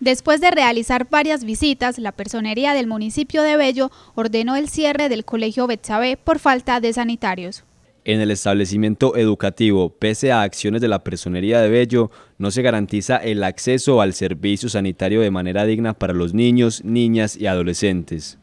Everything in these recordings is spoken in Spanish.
Después de realizar varias visitas, la personería del municipio de Bello ordenó el cierre del colegio Betsabé por falta de sanitarios. En el establecimiento educativo, pese a acciones de la personería de Bello, no se garantiza el acceso al servicio sanitario de manera digna para los niños, niñas y adolescentes.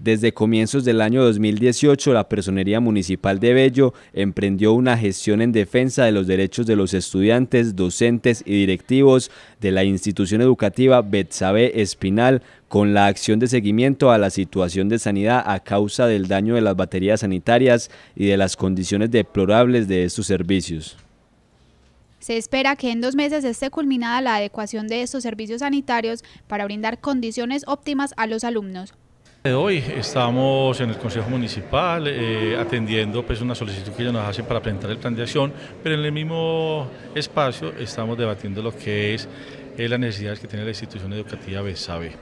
Desde comienzos del año 2018, la Personería Municipal de Bello emprendió una gestión en defensa de los derechos de los estudiantes, docentes y directivos de la institución educativa Betsabe Espinal con la acción de seguimiento a la situación de sanidad a causa del daño de las baterías sanitarias y de las condiciones deplorables de estos servicios. Se espera que en dos meses esté culminada la adecuación de estos servicios sanitarios para brindar condiciones óptimas a los alumnos hoy estamos en el Consejo Municipal eh, atendiendo pues, una solicitud que ellos nos hacen para presentar el plan de acción, pero en el mismo espacio estamos debatiendo lo que es la eh, las necesidades que tiene la institución educativa Besabe,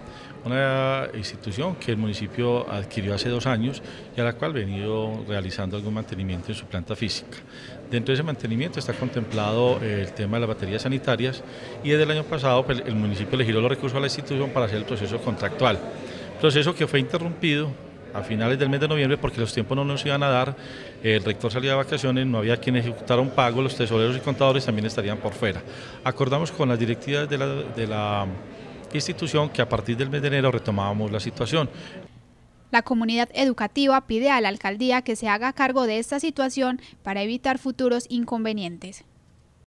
una institución que el municipio adquirió hace dos años y a la cual ha venido realizando algún mantenimiento en su planta física. Dentro de ese mantenimiento está contemplado eh, el tema de las baterías sanitarias y desde el año pasado pues, el municipio le giró los recursos a la institución para hacer el proceso contractual proceso que fue interrumpido a finales del mes de noviembre porque los tiempos no nos iban a dar, el rector salía de vacaciones, no había quien ejecutara un pago, los tesoreros y contadores también estarían por fuera. Acordamos con las directivas de la, de la institución que a partir del mes de enero retomábamos la situación. La comunidad educativa pide a la alcaldía que se haga cargo de esta situación para evitar futuros inconvenientes.